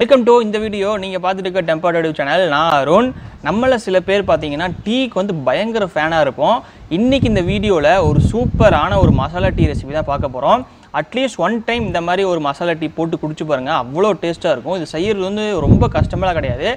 welcome to இந்த video நீங்கள் பார்த்துட்டு இருக்க டெம்பர்டடிவ் சேனல் நான் அருண் நம்மள சில பேர் பார்த்தீங்கன்னா டீக்கு வந்து பயங்கர ஃபேனாக இருப்போம் இன்றைக்கி இந்த வீடியோவில் ஒரு சூப்பரான ஒரு மசாலா டீ ரெசிபி தான் பார்க்க போகிறோம் அட்லீஸ்ட் ஒன் டைம் இந்த மாதிரி ஒரு மசாலா டீ போட்டு குடிச்சு பாருங்கள் அவ்வளோ டேஸ்ட்டாக இருக்கும் இது செய்கிறது வந்து ரொம்ப கஷ்டமெல்லாம் கிடையாது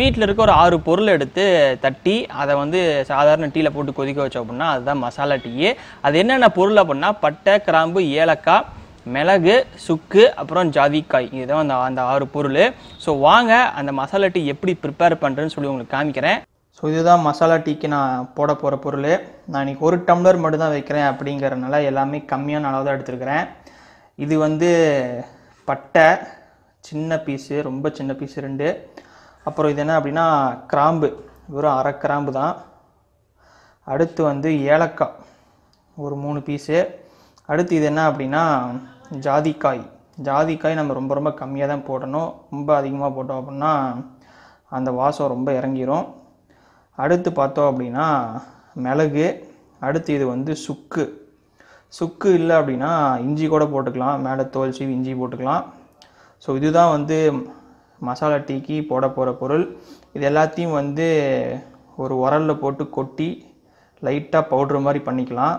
வீட்டில் இருக்க ஒரு ஆறு பொருள் எடுத்து தட்டி அதை வந்து சாதாரண டீயில் போட்டு கொதிக்க வச்சோம் அப்படின்னா அதுதான் மசாலா டீயே அது என்னென்ன பொருள் அப்படின்னா பட்டை கிராம்பு ஏலக்காய் மிளகு சுக்கு அப்புறம் ஜாதிக்காய் இதுதான் அந்த அந்த ஆறு பொருள் ஸோ வாங்க அந்த மசாலா டீ எப்படி ப்ரிப்பேர் பண்ணுறேன்னு சொல்லி உங்களுக்கு காமிக்கிறேன் ஸோ இதுதான் மசாலா டீக்கு நான் போட போகிற பொருள் நான் இன்றைக்கி ஒரு டம்ளர் மட்டும் தான் வைக்கிறேன் அப்படிங்கிறனால எல்லாமே கம்மியான அளவு தான் எடுத்துருக்கிறேன் இது வந்து பட்டை சின்ன பீஸு ரொம்ப சின்ன பீஸ் ரெண்டு அப்புறம் இது என்ன அப்படின்னா கிராம்பு வெறும் அரை கிராம்பு தான் அடுத்து வந்து ஏலக்காய் ஒரு மூணு பீஸு அடுத்து இது என்ன அப்படின்னா ஜாதிக்காய் ஜாதிக்காய் நம்ம ரொம்ப ரொம்ப கம்மியாக தான் போடணும் ரொம்ப அதிகமாக போட்டோம் அப்படின்னா அந்த வாசம் ரொம்ப இறங்கிரும் அடுத்து பார்த்தோம் அப்படின்னா மிளகு அடுத்து இது வந்து சுக்கு சுக்கு இல்லை அப்படின்னா இஞ்சி கூட போட்டுக்கலாம் மேலே தோல் சீவி இஞ்சி போட்டுக்கலாம் ஸோ இதுதான் வந்து மசாலா டீக்கு போட போகிற பொருள் இது எல்லாத்தையும் வந்து ஒரு உரலில் போட்டு கொட்டி லைட்டாக பவுட்ரு மாதிரி பண்ணிக்கலாம்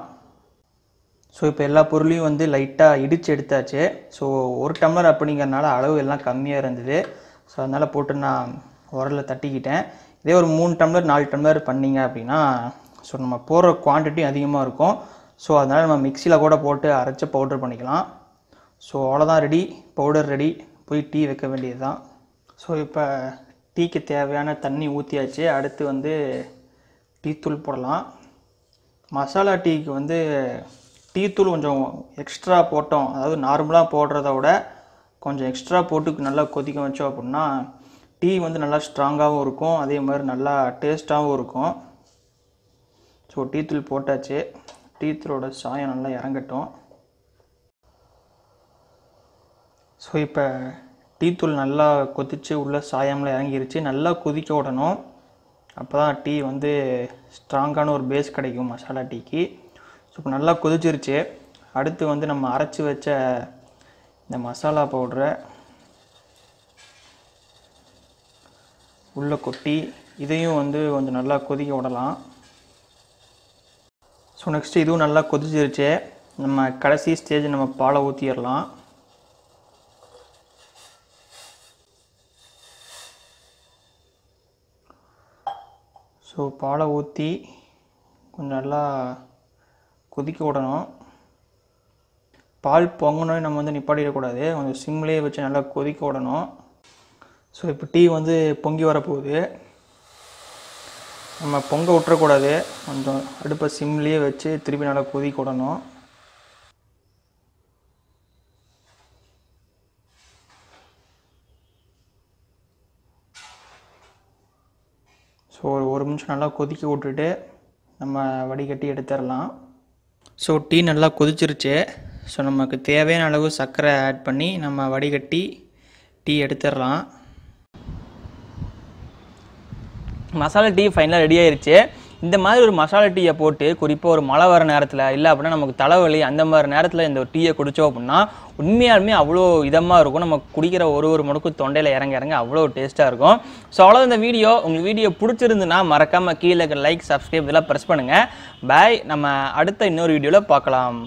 ஸோ இப்போ எல்லா பொருளையும் வந்து லைட்டாக இடித்து எடுத்தாச்சு ஸோ ஒரு டம்ளர் அப்படிங்கிறனால அளவு எல்லாம் கம்மியாக இருந்தது ஸோ அதனால் போட்டு நான் உரலில் தட்டிக்கிட்டேன் இதே ஒரு மூணு டம்ளர் நாலு டம்ளர் பண்ணிங்க அப்படின்னா ஸோ நம்ம போடுற குவான்டிட்டியும் அதிகமாக இருக்கும் ஸோ அதனால் நம்ம மிக்சியில் கூட போட்டு அரைச்சி பவுடர் பண்ணிக்கலாம் ஸோ அவ்வளோதான் ரெடி பவுடர் ரெடி போய் டீ வைக்க வேண்டியது தான் ஸோ இப்போ டீக்கு தேவையான தண்ணி ஊற்றியாச்சு அடுத்து வந்து டீத்தூள் போடலாம் மசாலா டீக்கு வந்து டீத்தூள் கொஞ்சம் எக்ஸ்ட்ரா போட்டோம் அதாவது நார்மலாக போடுறத விட கொஞ்சம் எக்ஸ்ட்ரா போட்டு நல்லா கொதிக்க வச்சோம் அப்படின்னா டீ வந்து நல்லா ஸ்ட்ராங்காகவும் இருக்கும் அதே மாதிரி நல்லா டேஸ்ட்டாகவும் இருக்கும் ஸோ டீத்தூள் போட்டாச்சு டீத்தூளோட சாயம் நல்லா இறங்கட்டும் ஸோ இப்போ டீத்தூள் நல்லா கொதித்து உள்ளே சாயம்லாம் இறங்கிருச்சு நல்லா கொதிக்க விடணும் அப்போ தான் டீ வந்து ஸ்ட்ராங்கான ஒரு பேஸ் கிடைக்கும் மசாலா டீக்கு இப்போ நல்லா கொதிச்சிருச்சு அடுத்து வந்து நம்ம அரைச்சி வச்ச இந்த மசாலா பவுட்ரை உள்ளே கொட்டி இதையும் வந்து கொஞ்சம் நல்லா கொதிக்க விடலாம் ஸோ நெக்ஸ்ட்டு இதுவும் நல்லா கொதிச்சிருச்சு நம்ம கடைசி ஸ்டேஜ் நம்ம பாலை ஊற்றிடலாம் ஸோ பாலை ஊற்றி கொஞ்சம் நல்லா கொதிக்க விடணும் பால் பொங்கணும் நம்ம வந்து நிப்பாட்டிடக்கூடாது கொஞ்சம் சிம்லேயே வச்சு நல்லா கொதிக்க விடணும் ஸோ இப்போ டீ வந்து பொங்கி வரப்போகுது நம்ம பொங்க விட்டுறக்கூடாது கொஞ்சம் அடுப்பை சிம்லேயே வச்சு திருப்பி நல்லா கொதிக்க விடணும் ஸோ ஒரு நிமிஷம் நல்லா கொதிக்க விட்டுட்டு நம்ம வடிகட்டி எடுத்துடலாம் ஸோ டீ நல்லா கொதிச்சிருச்சு ஸோ நமக்கு தேவையான அளவு சர்க்கரை ஆட் பண்ணி நம்ம வடிகட்டி டீ எடுத்துடலாம் மசாலா டீ ஃபைனலாக ரெடி ஆயிடுச்சு இந்த மாதிரி ஒரு மசாலா டீயை போட்டு குறிப்பாக ஒரு மழை வர நேரத்தில் இல்லை அப்படின்னா நமக்கு தலைவலி அந்த மாதிரி நேரத்தில் இந்த ஒரு டீயை குடித்தோம் அப்படின்னா உண்மையாலுமே அவ்வளோ இதமாக இருக்கும் நம்ம குடிக்கிற ஒரு ஒரு முடக்கு தொண்டையில் இறங்க இறங்க அவ்வளோ டேஸ்ட்டாக இருக்கும் ஸோ அவ்வளோ இந்த வீடியோ உங்கள் வீடியோ பிடிச்சிருந்துன்னா மறக்காமல் கீழே லைக் சப்ஸ்கிரைப் இதெல்லாம் ப்ரெஸ் பண்ணுங்கள் பாய் நம்ம அடுத்த இன்னொரு வீடியோவில் பார்க்கலாம்